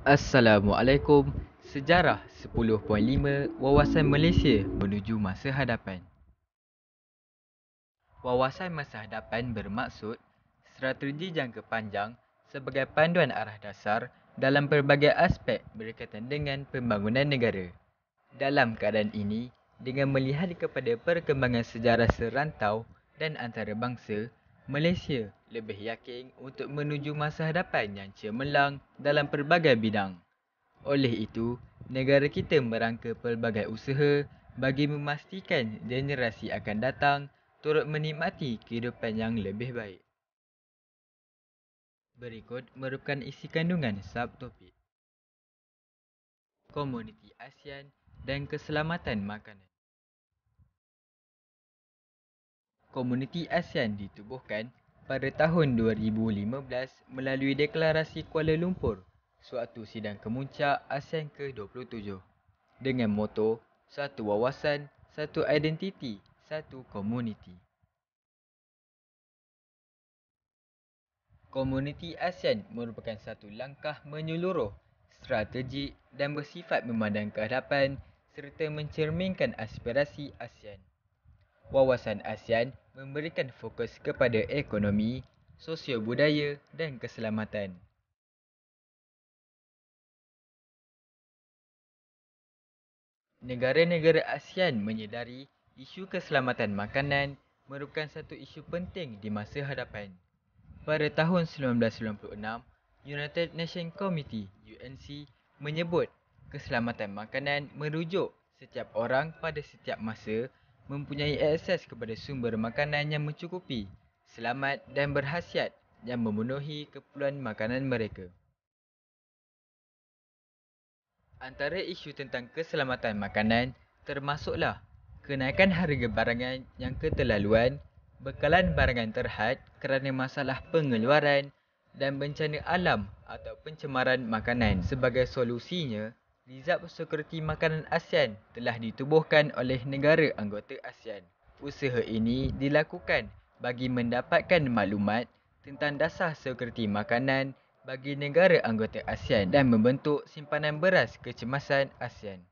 Assalamualaikum Sejarah 10.5 Wawasan Malaysia Menuju Masa Hadapan Wawasan Masa Hadapan bermaksud strategi jangka panjang sebagai panduan arah dasar dalam pelbagai aspek berkaitan dengan pembangunan negara. Dalam keadaan ini, dengan melihat kepada perkembangan sejarah serantau dan antarabangsa, Malaysia lebih yakin untuk menuju masa hadapan yang cemerlang dalam pelbagai bidang. Oleh itu, negara kita merangka pelbagai usaha bagi memastikan generasi akan datang turut menikmati kehidupan yang lebih baik. Berikut merupakan isi kandungan subtopik. Komuniti ASEAN dan keselamatan makanan. Komuniti ASEAN ditubuhkan pada tahun 2015 melalui Deklarasi Kuala Lumpur suatu sidang kemuncak ASEAN ke-27 dengan moto Satu Wawasan, Satu Identiti, Satu Komuniti. Komuniti ASEAN merupakan satu langkah menyeluruh, strategik dan bersifat memandang ke hadapan serta mencerminkan aspirasi ASEAN wawasan ASEAN memberikan fokus kepada ekonomi, sosio budaya dan keselamatan. Negara-negara ASEAN menyedari isu keselamatan makanan merupakan satu isu penting di masa hadapan. Pada tahun 1996, United Nations Committee UNC menyebut keselamatan makanan merujuk setiap orang pada setiap masa mempunyai akses kepada sumber makanan yang mencukupi, selamat dan berhasiat yang memenuhi keperluan makanan mereka. Antara isu tentang keselamatan makanan termasuklah kenaikan harga barangan yang keterlaluan, bekalan barangan terhad kerana masalah pengeluaran dan bencana alam atau pencemaran makanan sebagai solusinya Nizab Sekuriti Makanan ASEAN telah ditubuhkan oleh negara anggota ASEAN. Usaha ini dilakukan bagi mendapatkan maklumat tentang dasar sekuriti makanan bagi negara anggota ASEAN dan membentuk simpanan beras kecemasan ASEAN.